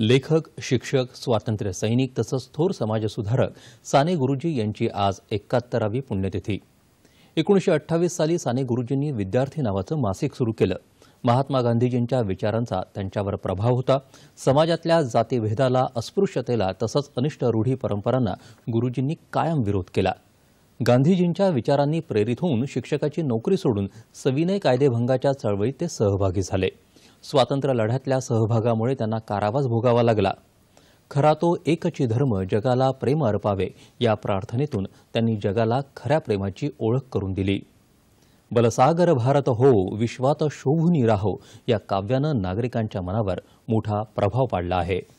लेखक शिक्षक स्वातंत्र्य सैनिक तसंच थोर समाजसुधारक साने गुरुजी यांची आज एकाहत्तरावी पुण्यतिथी एकोणीशे अठ्ठावीस साली साने गुरुजींनी विद्यार्थी नावाचं मासिक सुरू केलं महात्मा गांधीजींच्या विचारांचा त्यांच्यावर प्रभाव होता समाजातल्या जातीभेदाला अस्पृश्यतेला तसंच अनिष्ट रूढी परंपरांना गुरुजींनी कायम विरोध केला गांधीजींच्या विचारांनी प्रेरित होऊन शिक्षकाची नोकरी सोडून सविनय कायदेभंगाच्या चळवळीत ते सहभागी झाले स्वातंत्र्य लढ्यातल्या सहभागामुळे त्यांना कारावास भोगावा लागला खरा तो एकची धर्म जगाला प्रेम अर्पावे या प्रार्थनेतून त्यांनी जगाला खऱ्या प्रेमाची ओळख करून दिली बलसागर भारत हो विश्वात शोभूनी राहो या काव्यानं नागरिकांच्या मनावर मोठा प्रभाव पाडला आहे